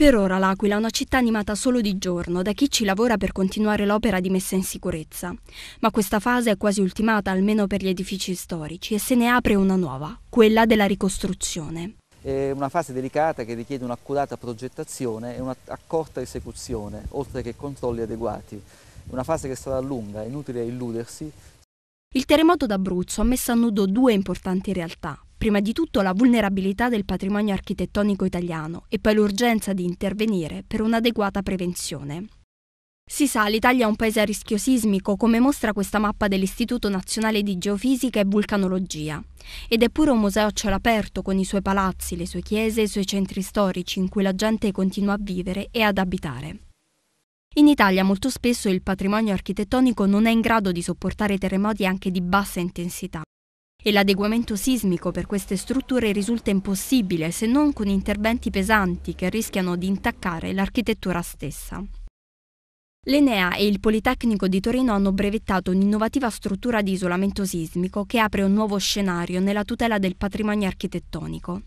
Per ora L'Aquila è una città animata solo di giorno da chi ci lavora per continuare l'opera di messa in sicurezza, ma questa fase è quasi ultimata almeno per gli edifici storici e se ne apre una nuova, quella della ricostruzione. È una fase delicata che richiede un'accurata progettazione e un'accorta esecuzione, oltre che controlli adeguati. È una fase che sarà lunga, è inutile illudersi. Il terremoto d'Abruzzo ha messo a nudo due importanti realtà, prima di tutto la vulnerabilità del patrimonio architettonico italiano e poi l'urgenza di intervenire per un'adeguata prevenzione. Si sa, l'Italia è un paese a rischio sismico, come mostra questa mappa dell'Istituto Nazionale di Geofisica e Vulcanologia. Ed è pure un museo a cielo aperto, con i suoi palazzi, le sue chiese e i suoi centri storici in cui la gente continua a vivere e ad abitare. In Italia molto spesso il patrimonio architettonico non è in grado di sopportare terremoti anche di bassa intensità e l'adeguamento sismico per queste strutture risulta impossibile se non con interventi pesanti che rischiano di intaccare l'architettura stessa. L'Enea e il Politecnico di Torino hanno brevettato un'innovativa struttura di isolamento sismico che apre un nuovo scenario nella tutela del patrimonio architettonico.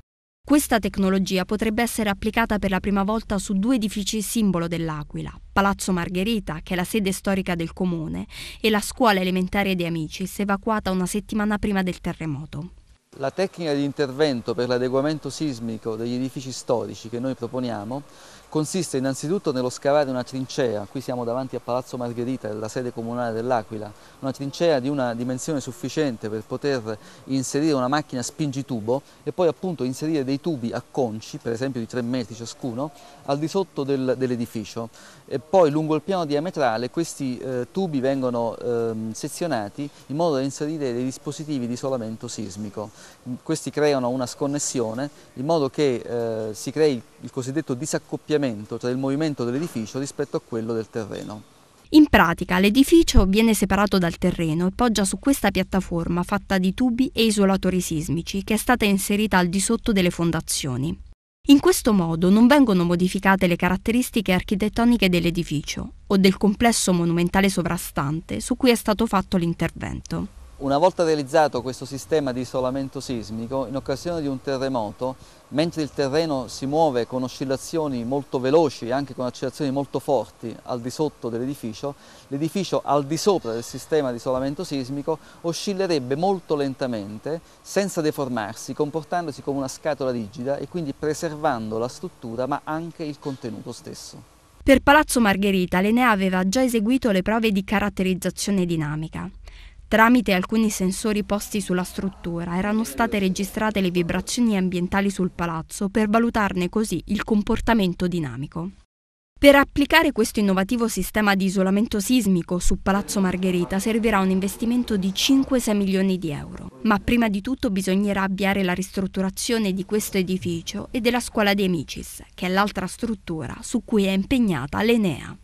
Questa tecnologia potrebbe essere applicata per la prima volta su due edifici simbolo dell'Aquila, Palazzo Margherita, che è la sede storica del comune, e la scuola elementare dei Amici, evacuata una settimana prima del terremoto. La tecnica di intervento per l'adeguamento sismico degli edifici storici che noi proponiamo consiste innanzitutto nello scavare una trincea, qui siamo davanti a Palazzo Margherita, la sede comunale dell'Aquila, una trincea di una dimensione sufficiente per poter inserire una macchina spingitubo e poi appunto inserire dei tubi a conci, per esempio di 3 metri ciascuno, al di sotto del, dell'edificio e poi lungo il piano diametrale questi eh, tubi vengono eh, sezionati in modo da inserire dei dispositivi di isolamento sismico questi creano una sconnessione in modo che eh, si crei il cosiddetto disaccoppiamento tra cioè il movimento dell'edificio rispetto a quello del terreno. In pratica l'edificio viene separato dal terreno e poggia su questa piattaforma fatta di tubi e isolatori sismici che è stata inserita al di sotto delle fondazioni. In questo modo non vengono modificate le caratteristiche architettoniche dell'edificio o del complesso monumentale sovrastante su cui è stato fatto l'intervento. Una volta realizzato questo sistema di isolamento sismico, in occasione di un terremoto, mentre il terreno si muove con oscillazioni molto veloci e anche con accelerazioni molto forti al di sotto dell'edificio, l'edificio al di sopra del sistema di isolamento sismico oscillerebbe molto lentamente, senza deformarsi, comportandosi come una scatola rigida e quindi preservando la struttura ma anche il contenuto stesso. Per Palazzo Margherita l'Enea aveva già eseguito le prove di caratterizzazione dinamica. Tramite alcuni sensori posti sulla struttura erano state registrate le vibrazioni ambientali sul palazzo per valutarne così il comportamento dinamico. Per applicare questo innovativo sistema di isolamento sismico su Palazzo Margherita servirà un investimento di 5-6 milioni di euro, ma prima di tutto bisognerà avviare la ristrutturazione di questo edificio e della scuola di Amicis, che è l'altra struttura su cui è impegnata l'Enea.